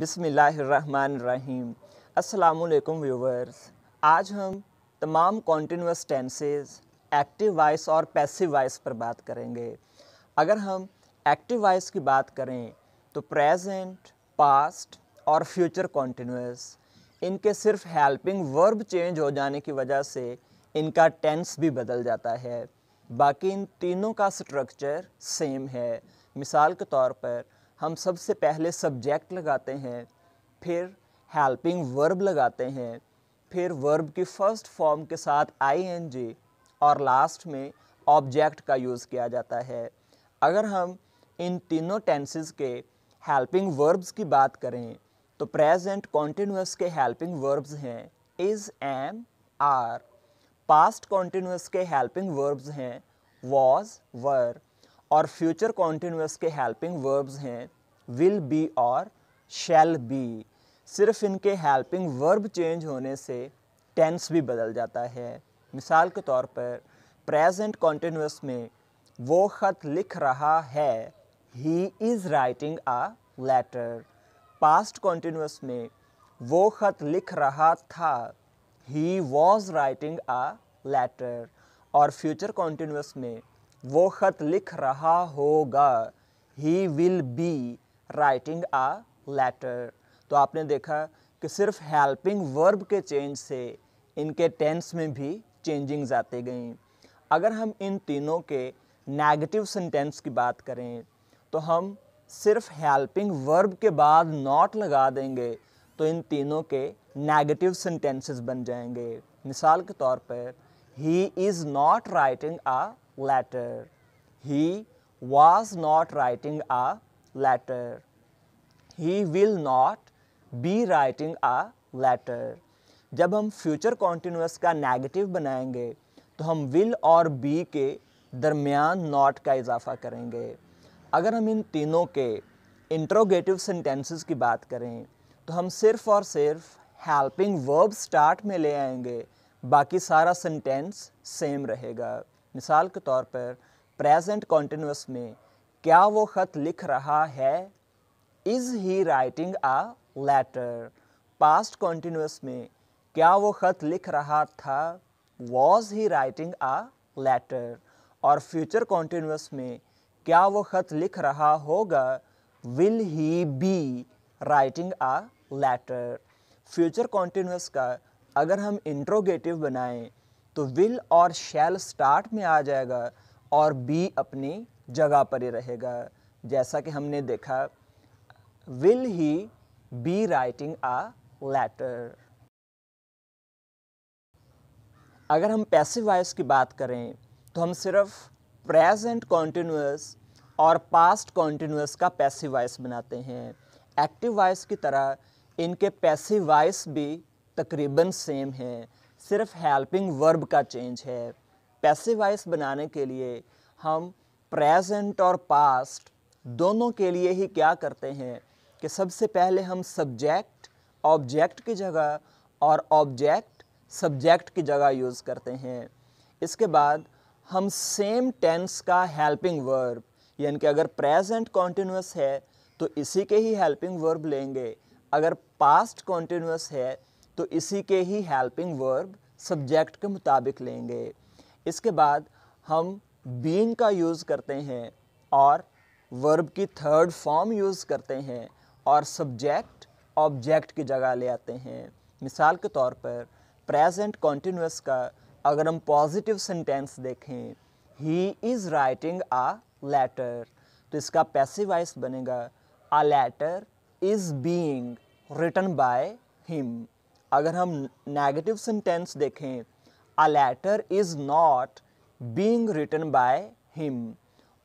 बिसमीम असलम व्यूवर्स आज हम तमाम कॉन्टीन्यूस टेंसेज एक्टिव वॉइस और पैसिव वॉइस पर बात करेंगे अगर हम एक्टिव वॉइस की बात करें तो प्रेजेंट पास्ट और फ्यूचर कॉन्टीन्यूस इनके सिर्फ हेल्पिंग वर्ब चेंज हो जाने की वजह से इनका टेंस भी बदल जाता है बाकी इन तीनों का स्ट्रक्चर सेम है मिसाल के तौर पर हम सबसे पहले सब्जेक्ट लगाते हैं फिर हेल्पिंग वर्ब लगाते हैं फिर वर्ब की फ़र्स्ट फॉर्म के साथ आई और लास्ट में ऑब्जेक्ट का यूज़ किया जाता है अगर हम इन तीनों टेंसेस के हेल्पिंग वर्ब्स की बात करें तो प्रेजेंट कॉन्टीन्यूस के हेल्पिंग वर्ब्स हैं is am are past continuous के हेल्पिंग वर्ब्स हैं वॉज वर और फ्यूचर कॉन्टीन्यूस के हेल्पिंग वर्ब्स हैं विल बी और शैल बी सिर्फ इनके हेल्पिंग वर्ब चेंज होने से टेंस भी बदल जाता है मिसाल के तौर पर प्रेजेंट कॉन्टीन्यूस में वो ख़त लिख रहा है he is writing a letter past continuous में वो ख़त लिख रहा था he was writing a letter और फ्यूचर कॉन्टीन्यूस में वो ख़त लिख रहा होगा he will be writing a letter तो आपने देखा कि सिर्फ हेल्पिंग वर्ब के चेंज से इनके टेंस में भी चेंजिंग्स आते गई अगर हम इन तीनों के नेगेटिव सेंटेंस की बात करें तो हम सिर्फ हेल्पिंग वर्ब के बाद नॉट लगा देंगे तो इन तीनों के नेगेटिव सेंटेंसेस बन जाएंगे मिसाल के तौर पर he is not writing a letter. He was not writing a letter. He will not be writing a letter. जब हम फ्यूचर continuous का नेगेटिव बनाएंगे तो हम विल और बी के दरमियान not का इजाफा करेंगे अगर हम इन तीनों के इंट्रोगेटिव सेंटेंसेस की बात करें तो हम सिर्फ और सिर्फ हेल्पिंग वर्ब स्टार्ट में ले आएंगे बाकी सारा सेंटेंस सेम रहेगा मिसाल के तौर पर प्रेजेंट कॉन्टीन्यूस में क्या वो ख़त लिख रहा है is he writing a letter past continuous में क्या वो ख़त लिख रहा था was he writing a letter और फ्यूचर कॉन्टीन्यूस में क्या वो ख़त लिख रहा होगा will he be writing a letter future continuous का अगर हम इंट्रोगेटिव बनाएं तो विल और शैल स्टार्ट में आ जाएगा और बी अपनी जगह पर ही रहेगा जैसा कि हमने देखा will he be writing a letter अगर हम पैसिव वॉइस की बात करें तो हम सिर्फ प्रेजेंट कॉन्टीन्यूस और पास्ट कॉन्टीन्यूस का पैसिव वॉइस बनाते हैं एक्टिव वॉइस की तरह इनके पैसिव वॉइस भी तकरीबन सेम हैं सिर्फ हेल्पिंग वर्ब का चेंज है पैसिवाइज बनाने के लिए हम प्रेजेंट और पास्ट दोनों के लिए ही क्या करते हैं कि सबसे पहले हम सब्जेक्ट ऑब्जेक्ट की जगह और ऑब्जेक्ट सब्जेक्ट की जगह यूज़ करते हैं इसके बाद हम सेम टेंस का हेल्पिंग वर्ब यानी कि अगर प्रेजेंट कॉन्टीन्यूस है तो इसी के ही हेल्पिंग वर्ब लेंगे अगर पास्ट कॉन्टीन्यूस है तो इसी के ही हेल्पिंग वर्ब सब्जेक्ट के मुताबिक लेंगे इसके बाद हम बीइंग का यूज़ करते हैं और वर्ब की थर्ड फॉर्म यूज़ करते हैं और सब्जेक्ट ऑब्जेक्ट की जगह ले आते हैं मिसाल के तौर पर प्रेजेंट कॉन्टीन्यूस का अगर हम पॉजिटिव सेंटेंस देखें he is writing a letter तो इसका पैसिव वॉइस बनेगा a letter is being written by him अगर हम नेगेटिव सेंटेंस देखें a letter is not being written by him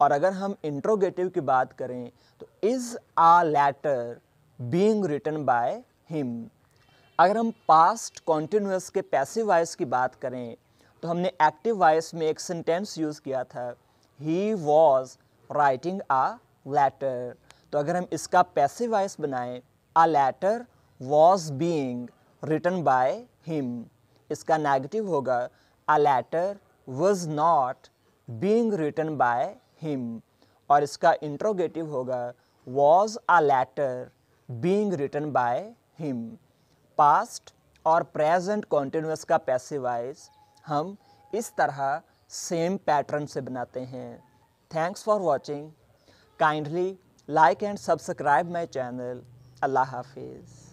और अगर हम इंट्रोगेटिव की बात करें तो is a letter being written by him अगर हम पास्ट कॉन्टिन्यूस के पैसिव वॉइस की बात करें तो हमने एक्टिव वॉइस में एक सेंटेंस यूज़ किया था he was writing a letter तो अगर हम इसका पैसिव वॉइस बनाएं a letter was being written by him इसका नेगेटिव होगा a letter was not being written by him और इसका इंट्रोगेटिव होगा was a letter being written by him past और प्रेजेंट कॉन्टिन्यूस का पैसिवाइज हम इस तरह सेम पैटर्न से बनाते हैं thanks for watching kindly like and subscribe my channel अल्लाह हाफिज़